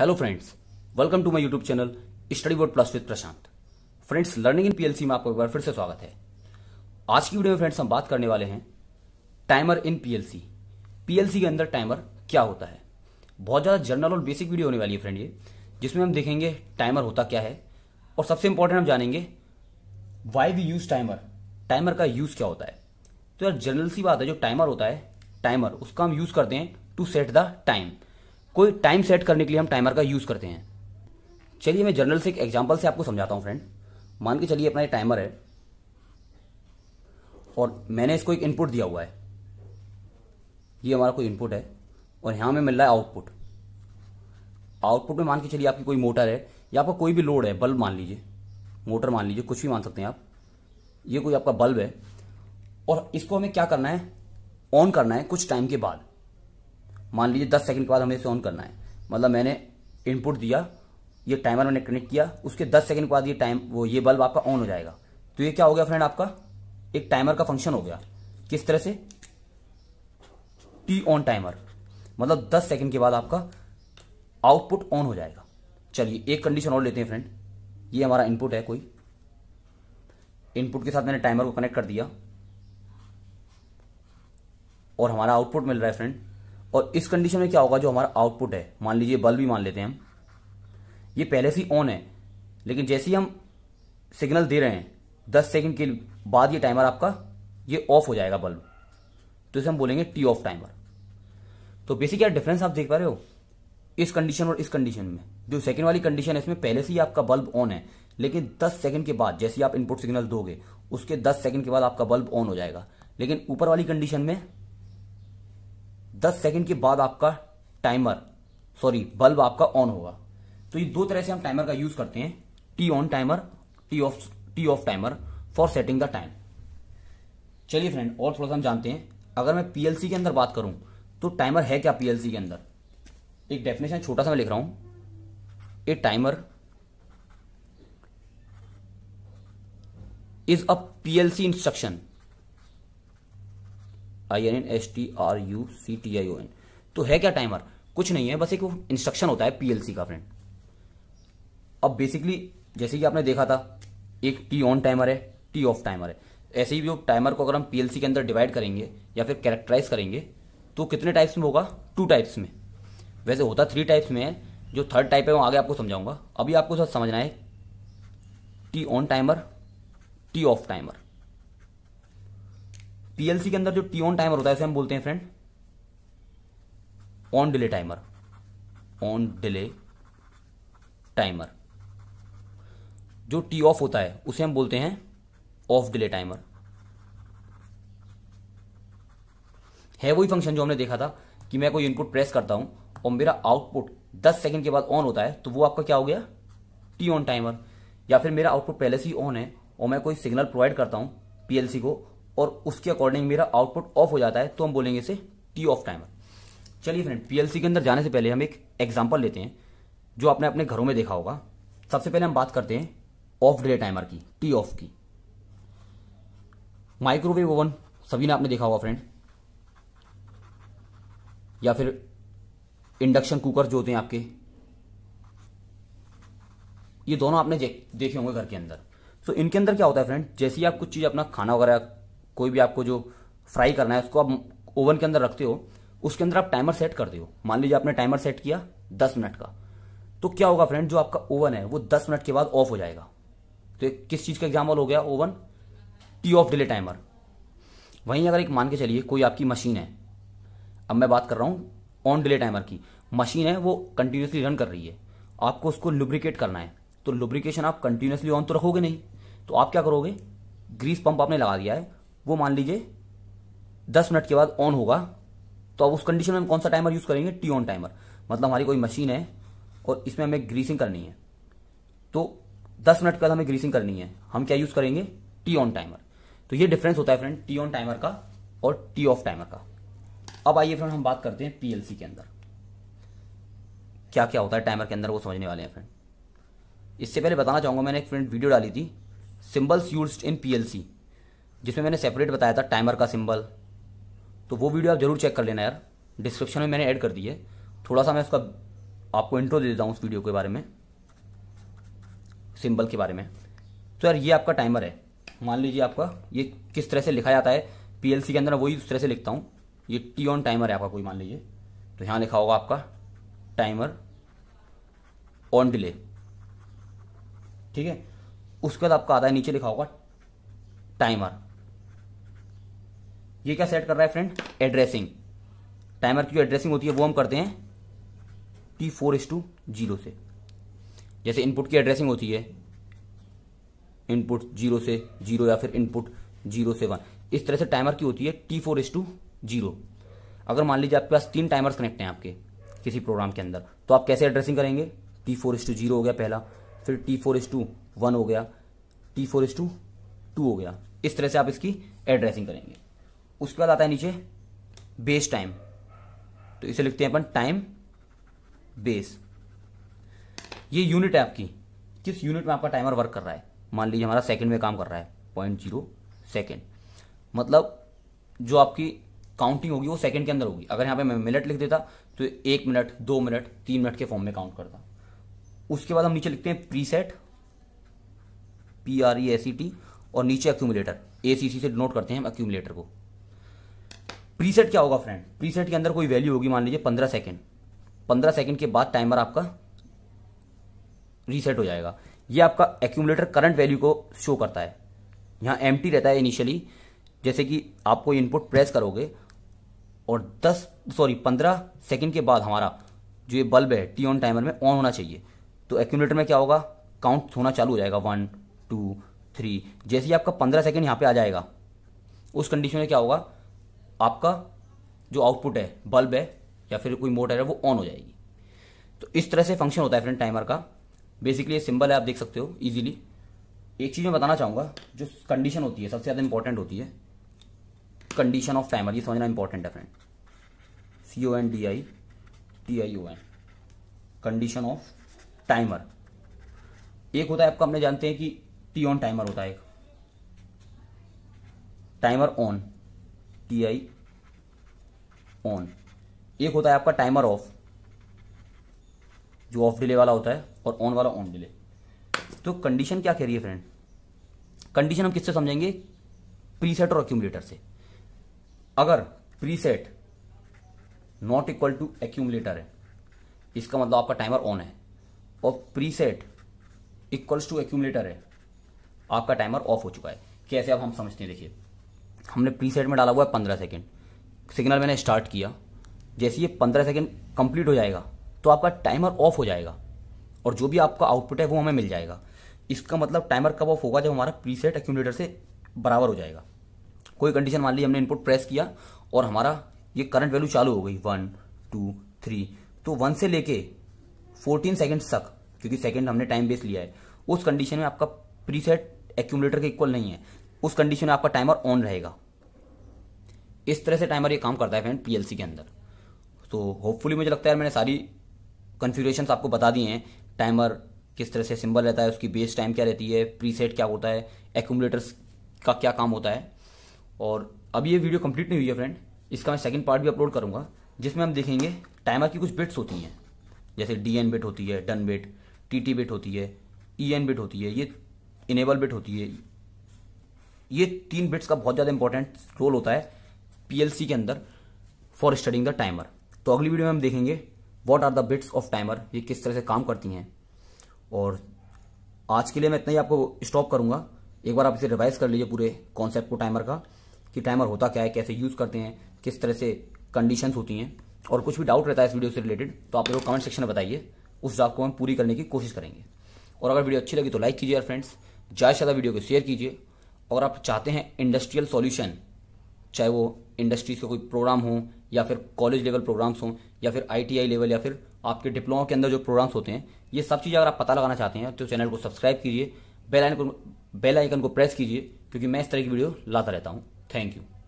hello friends welcome to my YouTube channel study board plus with Prashant friends learning in PLC में आपको एक बार फिर से स्वागत है आज की वीडियो में फ्रेंड्स हम बात करने वाले हैं टाइमर इन पीएलसी पीएलसी के अंदर टाइमर क्या होता है बहुत ज़्यादा जनरल और बेसिक वीडियो होने वाली है फ्रेंड ये जिसमें हम देखेंगे टाइमर होता क्या है और सबसे इंपॉर्टेंट हम जानेंगे why we use timer timer का यूज़ क्या होता है तो यार जनरल सी बात है जो टाइमर होता है टाइमर उसका हम यूज़ करते हैं टू सेट द टाइम कोई टाइम सेट करने के लिए हम टाइमर का यूज़ करते हैं चलिए मैं जर्नल से एक एग्जाम्पल से आपको समझाता हूँ फ्रेंड मान के चलिए अपना ये टाइमर है और मैंने इसको एक इनपुट दिया हुआ है ये हमारा कोई इनपुट है और यहां में मिल रहा है आउटपुट आउटपुट में मान के चलिए आपकी कोई मोटर है या आपका कोई भी लोड है बल्ब मान लीजिए मोटर मान लीजिए कुछ भी मान सकते हैं आप ये कोई आपका बल्ब है और इसको हमें क्या करना है ऑन करना है कुछ टाइम के बाद मान लीजिए दस सेकंड के बाद हमें इसे ऑन करना है मतलब मैंने इनपुट दिया ये टाइमर मैंने कनेक्ट किया उसके दस सेकंड के बाद ये टाइम वो ये बल्ब आपका ऑन हो जाएगा तो ये क्या हो गया फ्रेंड आपका एक टाइमर का फंक्शन हो गया किस तरह से टी ऑन टाइमर मतलब दस सेकेंड के बाद आपका आउटपुट ऑन हो जाएगा चलिए एक कंडीशन और लेते हैं फ्रेंड ये हमारा इनपुट है कोई इनपुट के साथ मैंने टाइमर को कनेक्ट कर दिया और हमारा आउटपुट मिल रहा है फ्रेंड और इस कंडीशन में क्या होगा जो हमारा आउटपुट है मान लीजिए बल्ब ही मान लेते हैं हम ये पहले से ही ऑन है लेकिन जैसे ही हम सिग्नल दे रहे हैं दस सेकेंड के बाद ये टाइमर आपका ये ऑफ हो जाएगा बल्ब तो इसे हम बोलेंगे टी ऑफ टाइमर तो बेसिक क्या डिफरेंस आप देख पा रहे हो इस कंडीशन और इस कंडीशन में जो सेकंड वाली कंडीशन है इसमें पहले से ही आपका बल्ब ऑन है लेकिन 10 सेकंड के बाद जैसे आप इनपुट सिग्नल दोगे उसके 10 सेकंड के बाद आपका बल्ब ऑन हो जाएगा लेकिन ऊपर वाली कंडीशन में दस सेकेंड के बाद आपका टाइमर सॉरी बल्ब आपका ऑन होगा तो ये दो तरह से हम टाइमर का यूज करते हैं T on timer T off T off timer for setting the time चलिए फ्रेंड और थोड़ा सा हम जानते हैं अगर मैं पीएलसी के अंदर बात करूं तो टाइमर है क्या पीएलसी के अंदर एक डेफिनेशन छोटा सा मैं लिख रहा हूं a timer is a PLC instruction I N N S T R U C T I O N तो है क्या टाइमर कुछ नहीं है बस एक इंस्ट्रक्शन होता है पीएलसी का फ्रेंड अब बेसिकली जैसे कि आपने देखा था एक टी ऑन टाइमर है टी ऑफ टाइमर है ऐसे ही जो टाइमर को अगर हम पीएलसी के अंदर डिवाइड करेंगे या फिर कैरेक्टराइज करेंगे तो कितने टाइप्स में होगा टू टाइप्स में वैसे होता थ्री टाइप्स में है जो थर्ड टाइप है वो आगे आपको समझाऊंगा अभी आपको समझना है T on timer T off timer PLC के अंदर जो टी ऑन टाइमर होता है इसे हम बोलते हैं friend on delay timer on delay timer जो टी ऑफ होता है उसे हम बोलते हैं ऑफ डिले टाइमर है वही फंक्शन जो हमने देखा था कि मैं कोई इनपुट प्रेस करता हूं और मेरा आउटपुट 10 सेकंड के बाद ऑन होता है तो वो आपका क्या हो गया टी ऑन टाइमर या फिर मेरा आउटपुट पहले से ही ऑन है और मैं कोई सिग्नल प्रोवाइड करता हूं पीएलसी को और उसके अकॉर्डिंग मेरा आउटपुट ऑफ हो जाता है तो हम बोलेंगे इसे टी ऑफ टाइमर चलिए फ्रेंड पीएलसी के अंदर जाने से पहले हम एक एग्जाम्पल लेते हैं जो आपने अपने घरों में देखा होगा सबसे पहले हम बात करते हैं ऑफ डिले टाइमर की टी ऑफ की माइक्रोवेव ओवन सभी ने आपने देखा होगा फ्रेंड या फिर इंडक्शन कुकर जो होते हैं आपके ये दोनों आपने देखे होंगे घर के अंदर सो so, इनके अंदर क्या होता है फ्रेंड जैसे ही आप कुछ चीज़ अपना खाना वगैरह कोई भी आपको जो फ्राई करना है उसको आप ओवन के अंदर रखते हो उसके अंदर आप टाइमर सेट करते हो मान लीजिए आपने टाइमर सेट किया दस मिनट का तो क्या होगा फ्रेंड जो आपका ओवन है वो दस मिनट के बाद ऑफ हो जाएगा तो एक किस चीज़ का एग्जाम्पल हो गया oven T off delay timer वहीं अगर एक मान के चलिए कोई आपकी मशीन है अब मैं बात कर रहा हूं ऑन डिले टाइमर की मशीन है वो कंटिन्यूसली रन कर रही है आपको उसको लुब्रिकेट करना है तो लुब्रिकेशन आप कंटिन्यूसली ऑन तो रखोगे नहीं तो आप क्या करोगे ग्रीस पंप आपने लगा दिया है वो मान लीजिए दस मिनट के बाद ऑन होगा तो अब उस कंडीशन में हम कौन सा टाइमर यूज करेंगे टी ऑन टाइमर मतलब हमारी कोई मशीन है और इसमें हमें ग्रीसिंग करनी है तो दस मिनट के बाद हमें ग्रीसिंग करनी है हम क्या यूज करेंगे टी ऑन टाइमर तो ये डिफरेंस होता है फ्रेंड टी ऑन टाइमर का और टी ऑफ टाइमर का अब आइए फ्रेंड हम बात करते हैं पीएलसी के अंदर क्या क्या होता है टाइमर के अंदर वो समझने वाले हैं फ्रेंड इससे पहले बताना चाहूंगा मैंने एक फ्रेंड वीडियो डाली थी सिंबल्स यूज इन पीएलसी जिसमें मैंने सेपरेट बताया था टाइमर का सिंबल तो वो वीडियो आप जरूर चेक कर लेना यार डिस्क्रिप्शन में मैंने ऐड कर दी है थोड़ा सा मैं उसका आपको इंट्रो दे देता हूँ उस वीडियो के बारे में सिंबल के बारे में तो यार ये आपका टाइमर है मान लीजिए आपका ये किस तरह से लिखा जाता है पीएलसी के अंदर वही उस तरह से लिखता हूँ ये टी ऑन टाइमर है आपका कोई मान लीजिए तो यहाँ लिखा होगा आपका टाइमर ऑन डिले ठीक है उसके बाद आपका आता है नीचे लिखा होगा टाइमर ये क्या सेट कर रहा है फ्रेंड एड्रेसिंग टाइमर की जो एड्रेसिंग होती है वो हम करते हैं T four is two zero से जैसे इनपुट की एड्रेसिंग होती है इनपुट जीरो से जीरो या फिर इनपुट जीरो से वन इस तरह से टाइमर की होती है T four is two zero अगर मान लीजिए आपके पास तीन टाइमर्स कनेक्ट हैं आपके किसी प्रोग्राम के अंदर तो आप कैसे एड्रेसिंग करेंगे T four is two zero हो गया पहला फिर T four is two one हो गया T four is two two हो गया इस तरह से आप इसकी एड्रेसिंग करेंगे उसके बाद आता है नीचे बेस टाइम तो इसे लिखते हैं अपन टाइम बेस ये यूनिट है आपकी किस यूनिट में आपका टाइमर वर्क कर रहा है मान लीजिए हमारा सेकंड में काम कर रहा है पॉइंट जीरो सेकेंड मतलब जो आपकी काउंटिंग होगी वो सेकंड के अंदर होगी अगर यहां पे मैं मिनट लिख देता तो एक मिनट दो मिनट तीन मिनट के फॉर्म में काउंट करता उसके बाद हम नीचे लिखते हैं preset P R E S C T और नीचे एक्यूमुलेटर ए सी सी से नोट करते हैं हम एक्यूमुलेटर को प्रीसेट क्या होगा फ्रेंड प्रीसेट के अंदर कोई वैल्यू होगी मान लीजिए पंद्रह सेकेंड पंद्रह सेकेंड के बाद टाइमर आपका रीसेट हो जाएगा ये आपका एक्यूमुलेटर करंट वैल्यू को शो करता है यहां एम रहता है इनिशियली जैसे कि आप कोई इनपुट प्रेस करोगे और 10 सॉरी 15 सेकंड के बाद हमारा जो ये बल्ब है टी ऑन टाइमर में ऑन होना चाहिए तो एक्यूमुलेटर में क्या होगा काउंट होना चालू हो जाएगा वन टू थ्री जैसे ही आपका पंद्रह सेकेंड यहां पे आ जाएगा उस कंडीशन में क्या होगा आपका जो आउटपुट है बल्ब है या फिर कोई मोटर है वो ऑन हो जाएगी तो इस तरह से फंक्शन होता है फ्रेंड टाइमर का बेसिकली ये सिंबल है आप देख सकते हो इजीली एक चीज़ मैं बताना चाहूंगा जो कंडीशन होती है सबसे ज़्यादा इंपॉर्टेंट होती है कंडीशन ऑफ टाइमर ये समझना इंपॉर्टेंट है friend C O N D I T I O N condition of timer एक होता है आपका हमने जानते हैं कि टी ऑन टाइमर होता है एक timer on T I on एक होता है आपका टाइमर ऑफ जो ऑफ डिले वाला होता है और ऑन वाला ऑन डिले तो कंडीशन क्या कह रही है फ्रेंड कंडीशन हम किससे समझेंगे प्रीसेट और एक्यूमलेटर से अगर preset not equal to accumulator है इसका मतलब आपका टाइमर ऑन है और प्रीसेट इक्वल्स टू एक्यूमलेटर है आपका टाइमर ऑफ हो चुका है कैसे अब हम समझते हैं देखिए हमने प्री सेट में डाला हुआ है पंद्रह सेकेंड सिग्नल मैंने स्टार्ट किया जैसे ये पंद्रह सेकेंड कंप्लीट हो जाएगा तो आपका टाइमर ऑफ हो जाएगा और जो भी आपका आउटपुट है वो हमें मिल जाएगा इसका मतलब टाइमर कब ऑफ होगा जब हमारा प्रीसेट एक्यूमलेटर से बराबर हो जाएगा कोई कंडीशन मान ली हमने इनपुट प्रेस किया और हमारा ये करंट वैल्यू चालू हो गई वन टू थ्री तो वन से लेके फोर्टीन सेकेंड्स तक क्योंकि सेकेंड हमने टाइम बेस लिया है उस कंडीशन में आपका प्री सेट के इक्वल नहीं है उस कंडीशन में आपका टाइमर ऑन रहेगा इस तरह से टाइमर ये काम करता है फ्रेंड पीएलसी के अंदर तो होपफुली मुझे लगता है मैंने सारी कन्फ्यूजेशन आपको बता दिए हैं टाइमर किस तरह से सिंबल रहता है उसकी बेस टाइम क्या रहती है प्रीसेट क्या होता है एकुमुलेटर्स का क्या काम होता है और अभी ये वीडियो कंप्लीट नहीं हुई है फ्रेंड इसका मैं सेकंड पार्ट भी अपलोड करूंगा जिसमें हम देखेंगे टाइमर की कुछ बिट्स होती हैं जैसे डी एन बिट होती है done bit T T bit होती है ई एन बिट होती है ये इनेबल बिट होती है ये तीन बिट्स का बहुत ज़्यादा इंपॉर्टेंट रोल होता है पीएलसी के अंदर फॉर स्टडिंग द टाइमर तो अगली वीडियो में हम देखेंगे what are the bits of timer ये किस तरह से काम करती हैं और आज के लिए मैं इतना ही आपको स्टॉप करूंगा एक बार आप इसे रिवाइज कर लीजिए पूरे कॉन्सेप्ट को टाइमर का कि टाइमर होता क्या है कैसे यूज़ करते हैं किस तरह से कंडीशंस होती हैं और कुछ भी डाउट रहता है इस वीडियो से रिलेटेड तो आप लोग कमेंट सेक्शन में बताइए उस डाउट को हम पूरी करने की कोशिश करेंगे और अगर वीडियो अच्छी लगी तो लाइक कीजिए यार फ्रेंड्स ज़्यादा से ज़्यादा वीडियो को शेयर कीजिए और आप चाहते हैं इंडस्ट्रियल सॉल्यूशन चाहे वो इंडस्ट्रीज़ का कोई प्रोग्राम हो या फिर कॉलेज लेवल प्रोग्राम्स हों या फिर आई लेवल या फिर आपके डिप्लोमा के अंदर जो प्रोग्राम्स होते हैं ये सब चीज़ अगर आप पता लगाना चाहते हैं तो चैनल को सब्सक्राइब कीजिए बेल आइकन बेल आइकन को प्रेस कीजिए क्योंकि मैं इस तरह की वीडियो लाता रहता हूँ थैंक यू